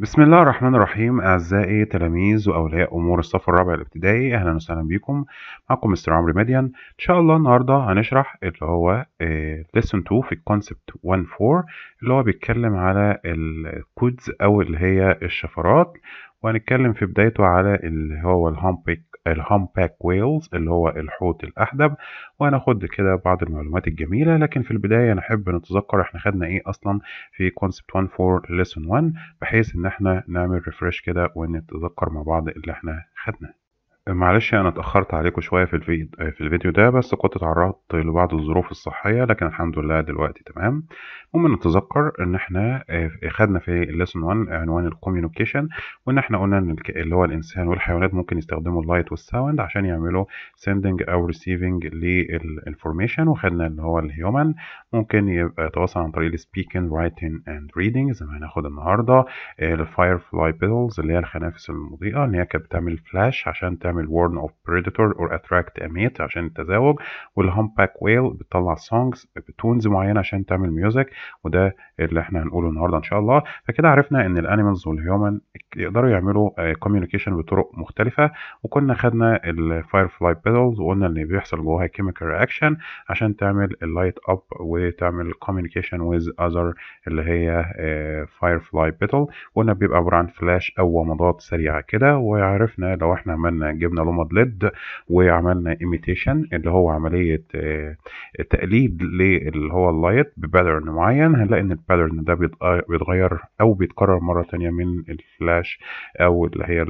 بسم الله الرحمن الرحيم أعزائي تلاميذ وأولياء أمور الصف الرابع الابتدائي أهلا وسهلا بكم معكم مستر عمرو مديان إن شاء الله النهاردة هنشرح اللي هو ليسون آه، 2 في الكونسبت 1-4 اللي هو بيتكلم على الكودز أو اللي هي الشفرات وهنتكلم في بدايته على اللي هو الهامبيك الهامباك ويلز اللي هو الحوت الأحدب وهناخد كده بعض المعلومات الجميلة لكن في البداية نحب نتذكر احنا خدنا ايه أصلا في كونسبت 1 فور ليسون 1 بحيث ان احنا نعمل ريفرش كده ونتذكر مع بعض اللي احنا خدناه معلش انا اتاخرت عليكم شويه في الفيديو في الفيديو ده بس كنت اتعرضت لبعض الظروف الصحيه لكن الحمد لله دلوقتي تمام المهم نتذكر ان احنا آه، خدنا في الليسون 1 عنوان الكوميونيكيشن وان احنا قلنا ان اللي هو الانسان والحيوانات ممكن يستخدموا اللايت والساوند عشان يعملوا سيندنج او ريسيفنج للانفورميشن وخدنا اللي هو الهيومن ممكن يبقى يتواصل عن طريق speaking, رايتنج اند ريدنج زي ما هناخد النهارده الفاير فلاي بيلز اللي هي الخنافس المضيئه ان هي كانت بتعمل فلاش عشان تعمل ورن اوف بريدتور اور اتراكت اميت عشان التزاوج والهامباك ويل بتطلع songs بتونز معينه عشان تعمل ميوزك وده اللي احنا هنقوله النهارده ان شاء الله فكده عرفنا ان الانيمالز والهيومن يقدروا يعملوا كوميونيكيشن آه، بطرق مختلفه وكنا خدنا الفاير فلاي بيلز وقلنا ان بيحصل جواها كيميكال رياكشن عشان تعمل اللايت اب و وتعمل communication with other اللي هي آه، firefly petal وقلنا بيبقى عبارة عن فلاش أو ومضات سريعة كده وعرفنا لو احنا عملنا جبنا لمض ليد وعملنا imitation اللي هو عملية آه، تقليد للي هو اللايت ببادرن معين هنلاقي ان الباترن ده بيتغير أو بيتكرر مرة تانية من الفلاش أو اللي هي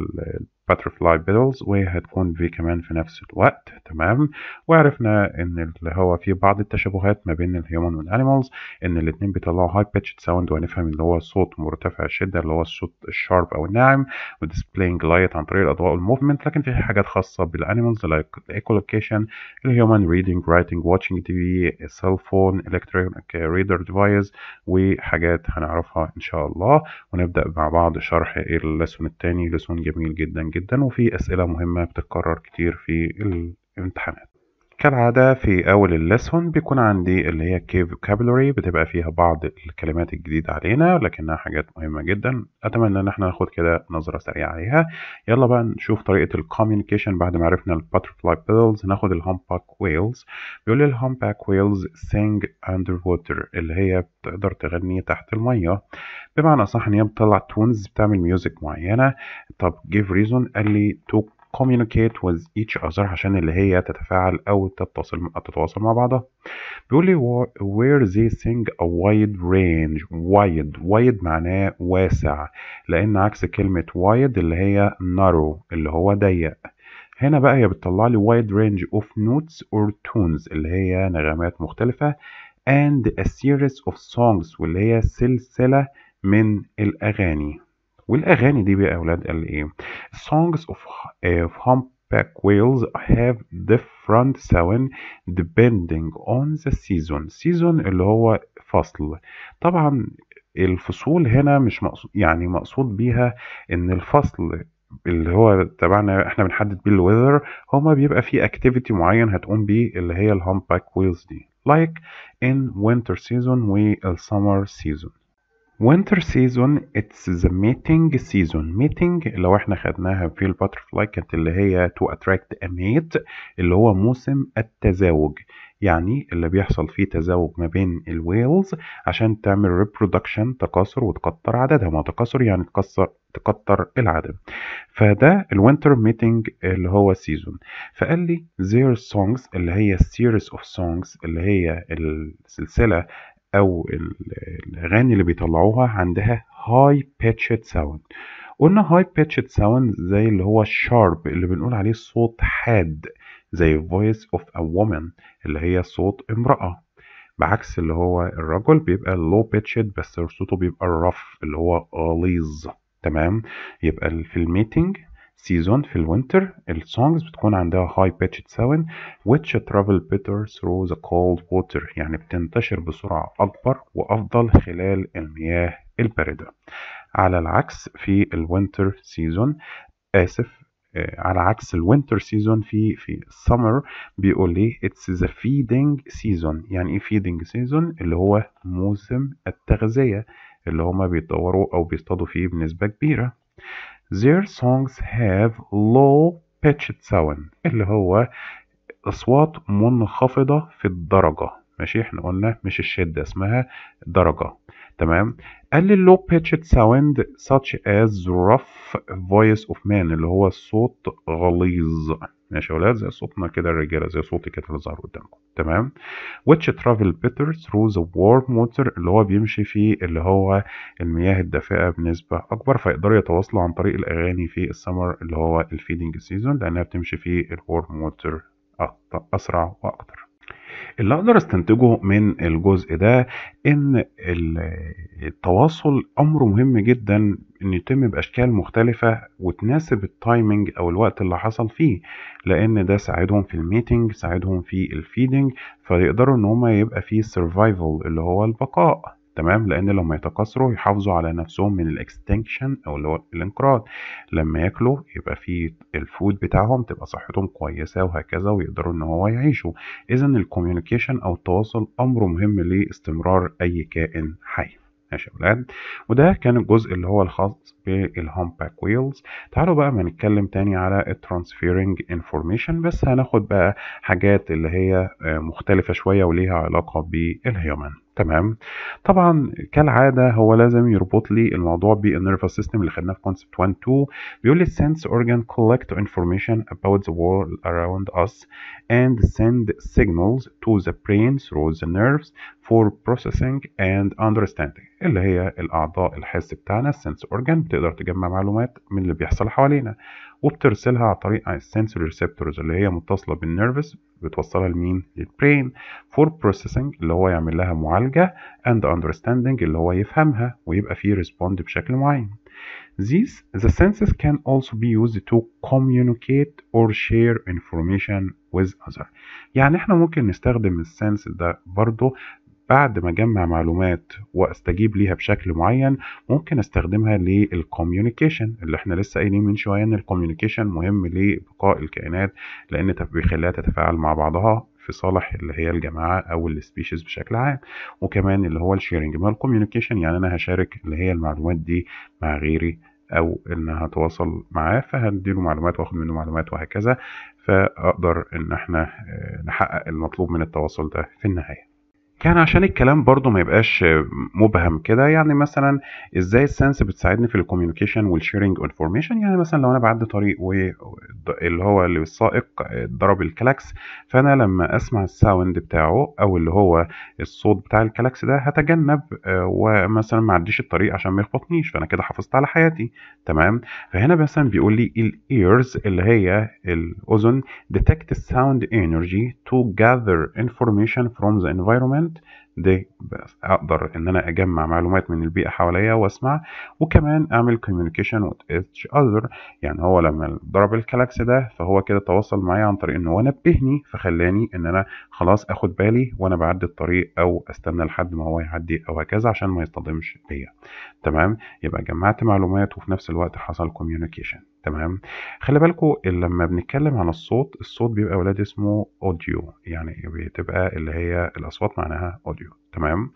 butterfly petals وهتكون في كمان في نفس الوقت تمام وعرفنا ان اللي هو في بعض التشابهات ما بين الهيومن والانيمالز ان الاتنين بيطلعوا هاي بيتش ساوند وهنفهم اللي هو صوت مرتفع الشده اللي هو الصوت الشارب او الناعم وديسبلاينج لايت عن طريق الاضواء والموفمنت لكن في حاجات خاصه بالانيمالز لايك الايكولوكيشن الهيومن ريدنج رايتنج واتشنج تي في السيل فون الكترونيك ريدر ديفايس وحاجات هنعرفها ان شاء الله ونبدا مع بعض شرح إيه اللسون التاني لسون جميل جدا, جداً جدا وفي أسئلة مهمة بتتكرر كتير في الامتحانات كالعادة في أول اللسون بيكون عندي اللي هي كي فوكابولري بتبقى فيها بعض الكلمات الجديدة علينا لكنها حاجات مهمة جدا أتمنى إن احنا ناخد كده نظرة سريعة عليها يلا بقى نشوف طريقة الكوميونيكيشن بعد ما عرفنا الباترفلاي بيلز ناخد الهومباك ويلز بيقول لي ويلز سينج أندر ووتر اللي هي بتقدر تغني تحت المية بمعنى صح إن هي بتطلع تونز بتعمل ميوزك معينة طب جيف ريزون قال لي توك communicate with each other عشان اللي هي تتفاعل أو تتصل تتواصل مع بعضها بيقول لي where they sing a wide range wide wide معناه واسع لأن عكس كلمة wide اللي هي narrow اللي هو ضيق هنا بقى هي بتطلع لي wide range of notes or tunes اللي هي نغمات مختلفة and a series of songs واللي هي سلسلة من الأغاني والاغاني دي بقى يا اولاد قال ايه songs of uh, humpback whales have different sound depending on the season season اللي هو فصل طبعا الفصول هنا مش مقصود يعني مقصود بيها ان الفصل اللي هو تبعنا احنا بنحدد بيه الويذر هما بيبقى فيه اكتيفيتي معين هتقوم بيه اللي هي الهامباك ويلز دي like in winter season والسمر season winter season it's the mating season mating لو احنا خدناها في butterfly كانت اللي هي to attract a mate اللي هو موسم التزاوج يعني اللي بيحصل فيه تزاوج ما بين الويلز عشان تعمل ريبرودكشن تكاثر وتكتر عددها ما تكاثر يعني تكسر تكتر العدد فده الوينتر ميتنج اللي هو سيزون فقال لي their songs اللي هي series of songs اللي هي السلسلة او الاغاني اللي بيطلعوها عندها هاي pitched ساوند قلنا هاي pitched ساوند زي اللي هو الشارب اللي بنقول عليه صوت حاد زي voice of a woman اللي هي صوت امرأة بعكس اللي هو الرجل بيبقى لو pitched بس صوته بيبقى الرف اللي هو غليظ تمام يبقى في الميتنج سيزون في الوينتر السونجز بتكون عندها هاي بيتش ساوند which travel better through the cold water يعني بتنتشر بسرعة أكبر وأفضل خلال المياه الباردة على العكس في الوينتر سيزون آسف آه، على عكس الوينتر سيزون في في السمر بيقول لي اتس ذا فيدنج سيزون يعني ايه فيدنج سيزون اللي هو موسم التغذية اللي هما بيتطوروا او بيصطادوا فيه بنسبة كبيرة Their songs have low pitched sound اللي هو أصوات منخفضة في الدرجة ماشي احنا قلنا مش الشدة اسمها درجة تمام قال لي low pitched sound such as rough voice of man اللي هو الصوت غليظ ماشي يا ولاد زي صوتنا كده الرجاله زي صوتي كده اللي ظهر قدامكم تمام which travel better through the warm water اللي هو بيمشي في اللي هو المياه الدافئه بنسبه اكبر فيقدروا يتواصلوا عن طريق الاغاني في السمر اللي هو الفيدنج سيزون لانها بتمشي في الوارم ووتر اسرع واكتر اللي اقدر استنتجه من الجزء ده ان التواصل امر مهم جدا ان يتم باشكال مختلفه وتناسب التايمنج او الوقت اللي حصل فيه لان ده ساعدهم في الميتنج ساعدهم في الفيدنج فيقدروا ان هما يبقى فيه سرفايفل اللي هو البقاء تمام لان لما يتكاثروا يحافظوا على نفسهم من الاكستنكشن او اللي هو الانقراض لما ياكلوا يبقى في الفود بتاعهم تبقى صحتهم كويسه وهكذا ويقدروا ان هو يعيشوا اذا الكوميونيكيشن او التواصل امر مهم لاستمرار اي كائن حي ماشي يا اولاد وده كان الجزء اللي هو الخاص بالهومباك ويلز تعالوا بقى ما نتكلم تاني على الترانسفيرنج انفورميشن بس هناخد بقى حاجات اللي هي آه، مختلفة شوية وليها علاقة بالهيومن تمام طبعا كالعاده هو لازم يربط لي الموضوع بالنيرفس سيستم اللي خدناه في كونسبت 1 2 بيقول لي السنس اورجان collect information about the world around us and send signals to the brain through the nerves for processing and understanding اللي هي الاعضاء الحس بتاعنا السنس اورجان بتقدر تجمع معلومات من اللي بيحصل حوالينا وبترسلها عن طريق السنسوري ريسبتورز اللي هي متصله بالنيرفس بتوصلها لمين للبرين فور بروسيسنج اللي هو يعمل لها معالجه اند understanding اللي هو يفهمها ويبقى فيه ريسبوند بشكل معين These the senses can also be used to communicate or share information with other يعني احنا ممكن نستخدم السنس ده برضه بعد ما اجمع معلومات واستجيب ليها بشكل معين ممكن استخدمها للكوميونيكيشن اللي احنا لسه قايلين من شويه ان الكوميونيكيشن مهم لبقاء الكائنات لان بيخليها تتفاعل مع بعضها في صالح اللي هي الجماعه او السبيشيز بشكل عام وكمان اللي هو الشيرنج ما الكوميونيكيشن يعني انا هشارك اللي هي المعلومات دي مع غيري او ان هتواصل معاه فهديله معلومات واخد منه معلومات وهكذا فاقدر ان احنا آه، نحقق المطلوب من التواصل ده في النهايه كان عشان الكلام برضو ما يبقاش مبهم كده يعني مثلا ازاي السنس بتساعدني في الكوميونيكيشن والشيرنج انفورميشن يعني مثلا لو انا بعدي طريق واللي هو اللي السائق ضرب الكلاكس فانا لما اسمع الساوند بتاعه او اللي هو الصوت بتاع الكلاكس ده هتجنب آه، ومثلا ما اعديش الطريق عشان ما يخبطنيش فانا كده حافظت على حياتي تمام فهنا مثلا بيقول لي الايرز اللي هي الاذن detect sound energy to gather information from the environment كونتنت دي اقدر ان انا اجمع معلومات من البيئه حواليا واسمع وكمان اعمل كوميونيكيشن وذ اتش اذر يعني هو لما ضرب الكلاكس ده فهو كده تواصل معايا عن طريق ان هو نبهني فخلاني ان انا خلاص اخد بالي وانا بعدي الطريق او استنى لحد ما هو يعدي او هكذا عشان ما يصطدمش بيا تمام يبقى جمعت معلومات وفي نفس الوقت حصل كوميونيكيشن تمام خلي بالكو لما بنتكلم عن الصوت الصوت بيبقى ولاد اسمه اوديو يعني بتبقى اللي هي الاصوات معناها اوديو تمام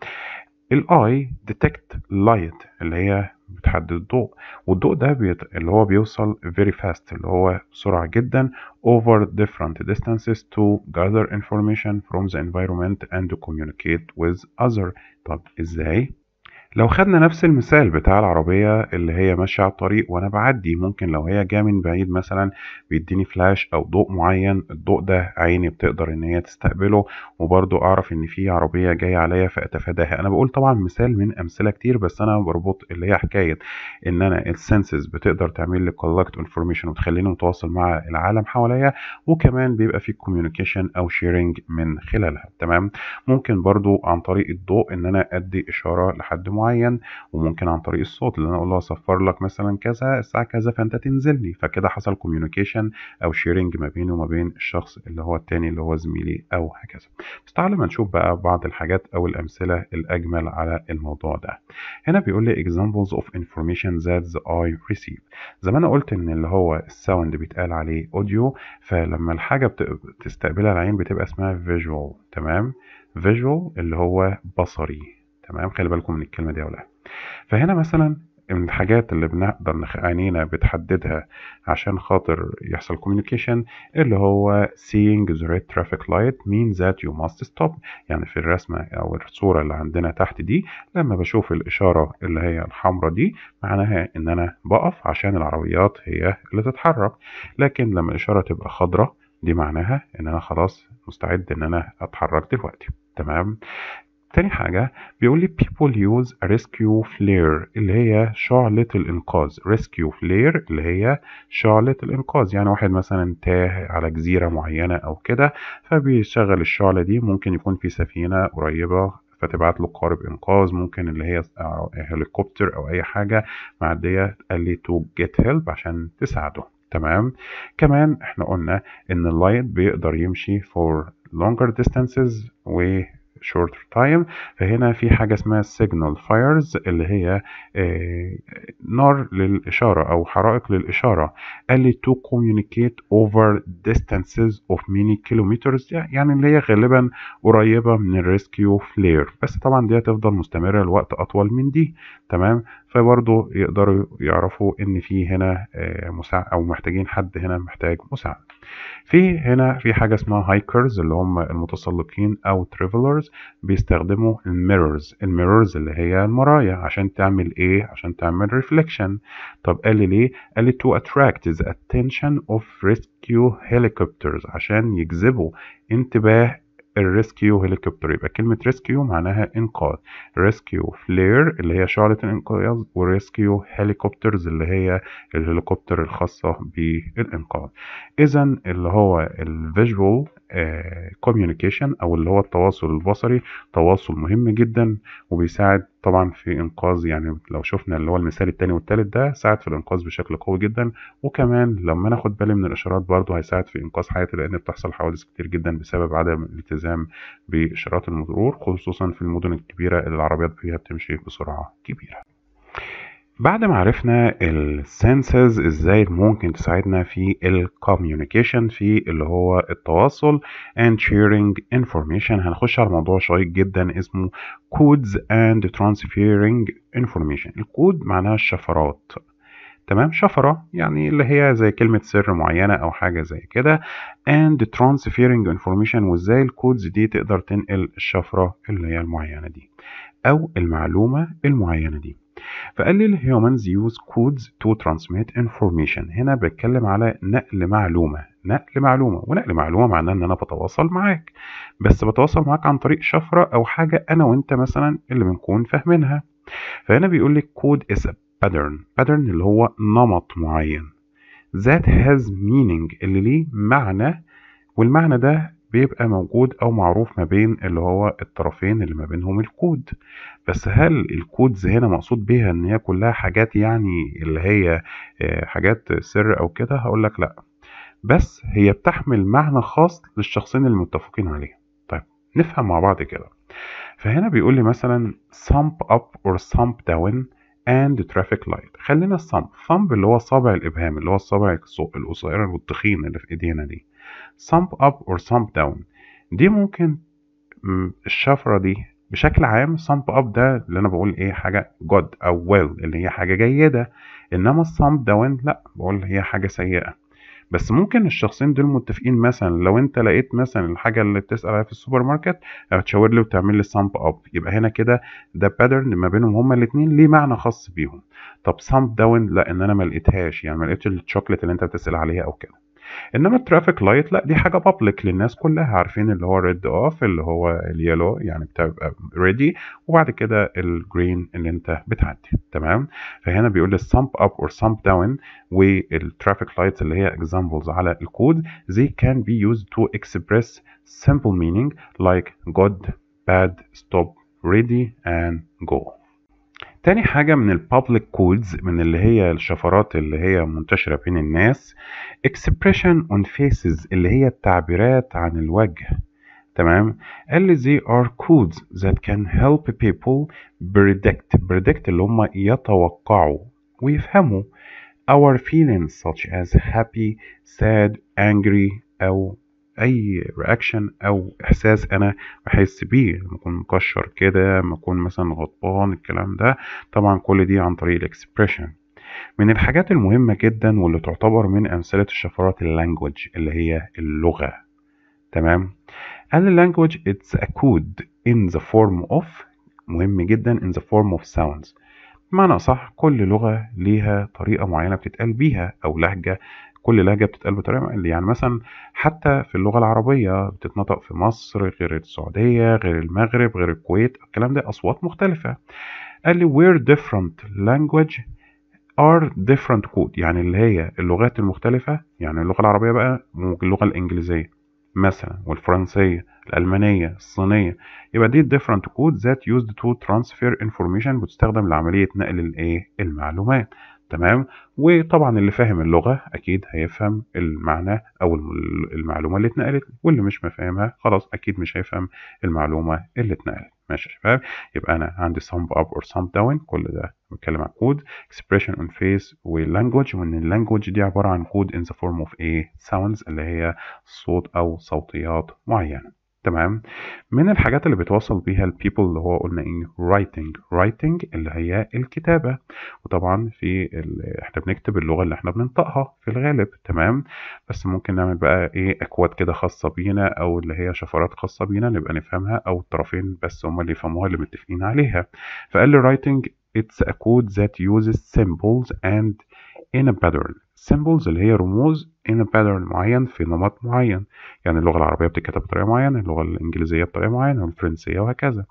الاي ديتكت لايت اللي هي بتحدد الضوء والضوء ده بيط... اللي هو بيوصل فيري فاست اللي هو بسرعة جدا over different distances to gather information from the environment and to communicate with other طب ازاي لو خدنا نفس المثال بتاع العربية اللي هي ماشية على الطريق وأنا بعدي ممكن لو هي جاية من بعيد مثلا بيديني فلاش أو ضوء معين الضوء ده عيني بتقدر إن هي تستقبله وبرضو أعرف إن في عربية جاية عليا فأتفاداها أنا بقول طبعا مثال من أمثلة كتير بس أنا بربط اللي هي حكاية إن أنا السنسز بتقدر تعمل لي كولكت انفورميشن وتخليني متواصل مع العالم حواليا وكمان بيبقى في كوميونيكيشن أو شيرنج من خلالها تمام ممكن برضو عن طريق الضوء إن أنا أدي إشارة لحد معين معين وممكن عن طريق الصوت اللي انا اقول له اصفر لك مثلا كذا الساعه كذا فانت تنزل لي فكده حصل كوميونيكيشن او شيرنج ما بيني وما بين الشخص اللي هو التاني اللي هو زميلي او هكذا بس تعالى ما نشوف بقى بعض الحاجات او الامثله الاجمل على الموضوع ده هنا بيقول لي examples of information that I receive زي ما انا قلت ان اللي هو الساوند بيتقال عليه اوديو فلما الحاجه بتستقبلها العين بتبقى اسمها visual تمام visual اللي هو بصري تمام خلي بالكم من الكلمه دي يا ولاد فهنا مثلا من الحاجات اللي بنقدر عينينا بتحددها عشان خاطر يحصل communication اللي هو seeing the red traffic light means that you must stop يعني في الرسمة أو الصورة اللي عندنا تحت دي لما بشوف الإشارة اللي هي الحمراء دي معناها إن أنا بقف عشان العربيات هي اللي تتحرك لكن لما الإشارة تبقى خضراء دي معناها إن أنا خلاص مستعد إن أنا أتحرك دلوقتي تمام تاني حاجة بيقول لي people use rescue flare اللي هي شعلة الإنقاذ rescue flare اللي هي شعلة الإنقاذ يعني واحد مثلا تاه على جزيرة معينة أو كده فبيشغل الشعلة دي ممكن يكون في سفينة قريبة فتبعت له قارب انقاذ ممكن اللي هي هليكوبتر آه، او اي حاجه معديه قال لي تو جيت هيلب عشان تساعده تمام كمان احنا قلنا ان اللايت بيقدر يمشي فور longer distances و shorter time فهنا في حاجة اسمها signal fires اللي هي آه، نار للإشارة أو حرائق للإشارة قال لي to communicate over distances of many kilometers يعني اللي هي غالبا قريبة من الريسكيو flare بس طبعا دي هتفضل مستمرة لوقت أطول من دي تمام فبرضه يقدروا يعرفوا ان في هنا آه، مساعد او محتاجين حد هنا محتاج مساعد في هنا في حاجه اسمها هايكرز اللي هم المتسلقين او تريفلرز بيستخدموا الميرورز الميرورز اللي هي المرايا عشان تعمل ايه عشان تعمل ريفليكشن طب قال لي ليه قال لي to attract the attention of rescue helicopters عشان يجذبوا انتباه الريسكيو هليكوبتر يبقى كلمة ريسكيو معناها إنقاذ ريسكيو فلير اللي هي شعلة الإنقاذ وريسكيو هليكوبترز اللي هي الهليكوبتر الخاصة بالإنقاذ إذا اللي هو الفيجوال آه، كوميونيكيشن أو اللي هو التواصل البصري تواصل مهم جدا وبيساعد طبعا في انقاذ يعني لو شفنا اللي هو المثال التاني والتالت ده ساعد في الانقاذ بشكل قوي جدا وكمان لما ناخد بالي من الاشارات برضه هيساعد في انقاذ حياتي لان بتحصل حوادث كتير جدا بسبب عدم الالتزام باشارات المرور خصوصا في المدن الكبيره اللي العربيات فيها بتمشي بسرعه كبيره بعد ما عرفنا السنسز ازاي ممكن تساعدنا في الكوميونيكيشن في اللي هو التواصل and sharing information هنخش على موضوع شيق جدا اسمه codes and transferring information الكود معناها الشفرات تمام شفرة يعني اللي هي زي كلمة سر معينة أو حاجة زي كده and transferring information وازاي الكودز دي تقدر تنقل الشفرة اللي هي المعينة دي أو المعلومة المعينة دي فقال لي الهيومنز يوز كودز تو ترانسميت انفورميشن هنا بتكلم على نقل معلومه نقل معلومه ونقل معلومه معناه ان انا بتواصل معاك بس بتواصل معاك عن طريق شفره او حاجه انا وانت مثلا اللي بنكون فاهمينها فهنا بيقول لك كود از باترن باترن اللي هو نمط معين ذات هاز مينينج اللي ليه معنى والمعنى ده بيبقى موجود او معروف ما بين اللي هو الطرفين اللي ما بينهم الكود بس هل الكودز هنا مقصود بيها ان هي كلها حاجات يعني اللي هي آه، حاجات سر او كده هقول لك لا بس هي بتحمل معنى خاص للشخصين المتفقين عليه طيب نفهم مع بعض كده فهنا بيقول لي مثلا sump up or sump down and traffic light خلينا sump ثمب اللي هو صابع الابهام اللي هو الصابع القصير والتخين اللي في ايدينا دي sump up or sump down دي ممكن الشفرة دي بشكل عام sump up ده اللي انا بقول ايه حاجة good او well اللي هي حاجة جيدة انما sump down لا بقول هي حاجة سيئة بس ممكن الشخصين دول متفقين مثلا لو انت لقيت مثلا الحاجه اللي بتسال عليها في السوبر ماركت هتشاور لي وتعمل لي ثامب اب يبقى هنا كده ده باترن ما بينهم هما الاتنين ليه معنى خاص بيهم طب ثامب داون لا ان انا ما لقيتهاش يعني ما لقيتش اللي انت بتسال عليها او كده انما الترافيك لايت لا دي حاجه بابليك للناس كلها عارفين اللي هو ريد اوف اللي هو اليلو يعني بتبقى ريدي وبعد كده الجرين اللي انت بتعدي تمام فهنا بيقول لي سامب اب اور سامب داون والترافيك لايتس اللي هي اكزامبلز على الكود زي كان بي يوز تو اكسبريس سمبل مينينج لايك جود باد ستوب ريدي اند جو تاني حاجة من public كودز من اللي هي الشفرات اللي هي منتشرة بين الناس expression on faces اللي هي التعبيرات عن الوجه تمام قال لي they are codes that can help people predict predict اللي هم يتوقعوا ويفهموا our feelings such as happy sad angry أو اي رياكشن او احساس انا بحس بيه لما اكون مكشر كده لما اكون مثلا غضبان الكلام ده طبعا كل دي عن طريق الاكسبريشن من الحاجات المهمة جدا واللي تعتبر من أمثلة الشفرات اللانجوج اللي هي اللغة تمام قال اللانجوج it's a code in the form of مهم جدا in the form of sounds بمعنى أصح كل لغة ليها طريقة معينة بتتقال بيها أو لهجة كل لهجة بتتقال بطريقة يعني مثلا حتى في اللغة العربية بتتنطق في مصر غير السعودية غير المغرب غير الكويت الكلام ده أصوات مختلفة قال لي وير different لانجويج are different كود يعني اللي هي اللغات المختلفة يعني اللغة العربية بقى اللغه الإنجليزية مثلا والفرنسية الألمانية الصينية يبقى دي different كود that used to transfer information بتستخدم لعملية نقل الإيه المعلومات تمام وطبعا اللي فاهم اللغة أكيد هيفهم المعنى أو المعلومة اللي اتنقلت واللي مش مفهمها خلاص أكيد مش هيفهم المعلومة اللي اتنقلت ماشي يا شباب يبقى أنا عندي sum up or sum down كل ده بتكلم عن كود expression on face ولانجوج وإن اللانجوج دي عبارة عن كود in the form of إيه sounds اللي هي صوت أو صوتيات معينة تمام من الحاجات اللي بيتواصل بيها البيبل اللي هو قلنا ايه رايتنج رايتنج اللي هي الكتابه وطبعا في ال... احنا بنكتب اللغه اللي احنا بننطقها في الغالب تمام بس ممكن نعمل بقى ايه اكواد كده خاصه بينا او اللي هي شفرات خاصه بينا نبقى نفهمها او الطرفين بس هم اللي يفهموها اللي متفقين عليها فقال لي رايتنج اتس a code that uses symbols and in a pattern symbols اللي هي رموز in a pattern معين في نمط معين يعني اللغة العربية بتتكتب بطريقة معينة اللغة الإنجليزية بطريقة معينة والفرنسية وهكذا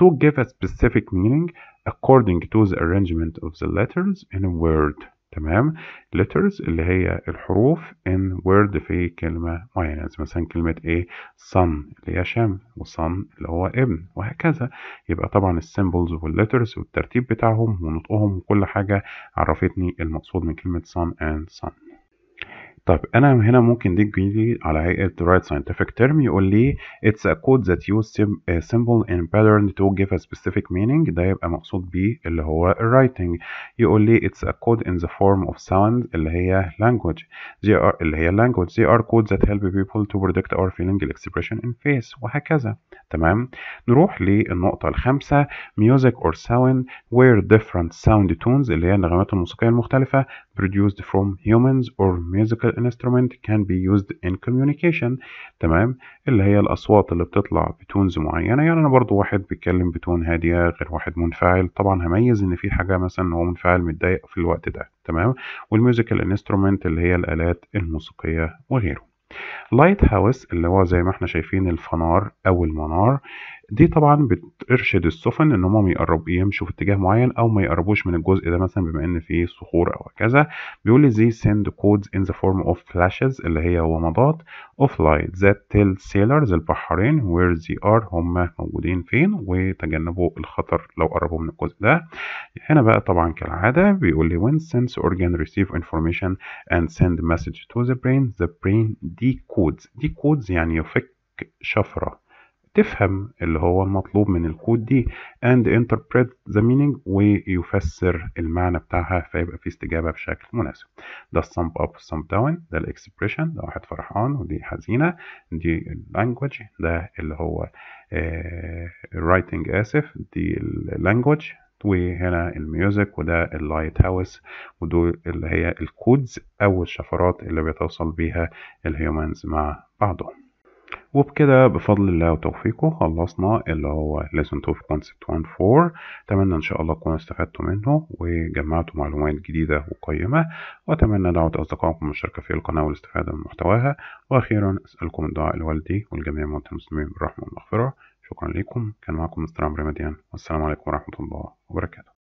to give a specific meaning according to the arrangement of the letters in a word تمام letters اللي هي الحروف in word في كلمة معينة مثلا كلمة ايه sun اللي هي شمس وصن اللي هو ابن وهكذا يبقى طبعا السيمبلز والليترز والترتيب بتاعهم ونطقهم وكل حاجة عرفتني المقصود من كلمة sun and sun طيب انا هنا ممكن دي تجيلي على هيئه right scientific term يقول لي it's a code that use symbol and pattern to give a specific meaning ده يبقى مقصود بيه اللي هو writing يقول لي it's a code in the form of sound اللي هي language they are اللي هي language they are codes that help people to predict our feeling expression in face وهكذا تمام نروح للنقطه الخامسه music or sound where different sound tunes اللي هي النغمات الموسيقيه المختلفه produced from humans or musical instrument can be used in communication تمام اللي هي الأصوات اللي بتطلع بتونز معينة يعني أنا برضو واحد بيتكلم بتون هادية غير واحد منفعل طبعا هميز إن في حاجة مثلا إن هو منفعل متضايق في الوقت ده تمام والميوزيكال انسترومنت اللي هي الآلات الموسيقية وغيره لايت هاوس اللي هو زي ما احنا شايفين الفنار او المنار دي طبعا بترشد السفن ان هم يقرب يمشوا في اتجاه معين او ما يقربوش من الجزء ده مثلا بما ان فيه صخور او كذا بيقول لي زي send codes in the form of flashes اللي هي ومضات of light that tell sailors البحرين where they are هم موجودين فين وتجنبوا الخطر لو قربوا من الجزء ده هنا بقى طبعا كالعادة بيقول لي when sense organ receive information and send message to the brain the brain decodes decodes يعني يفك شفرة تفهم اللي هو المطلوب من الكود دي and interpret the meaning ويفسر المعنى بتاعها فيبقى في استجابة بشكل مناسب ده السمب up والسمب down ده expression ده واحد فرحان ودي حزينة دي language ده اللي هو آه، writing uh, آسف دي language وهنا الميوزك وده اللايت هاوس ودول اللي هي الكودز أو الشفرات اللي بيتواصل بيها الهيومنز مع بعضهم وبكده بفضل الله وتوفيقه خلصنا اللي هو lesson 2 في concept 1-4 اتمنى ان شاء الله تكونوا استفدتوا منه وجمعتوا معلومات جديدة وقيمة واتمنى دعوة اصدقائكم المشاركة في القناة والاستفادة من محتواها واخيرا اسألكم الدعاء لوالدي والجميع من المسلمين بالرحمة والمغفرة شكرا لكم كان معكم مستر عمرو مديان والسلام عليكم ورحمة الله وبركاته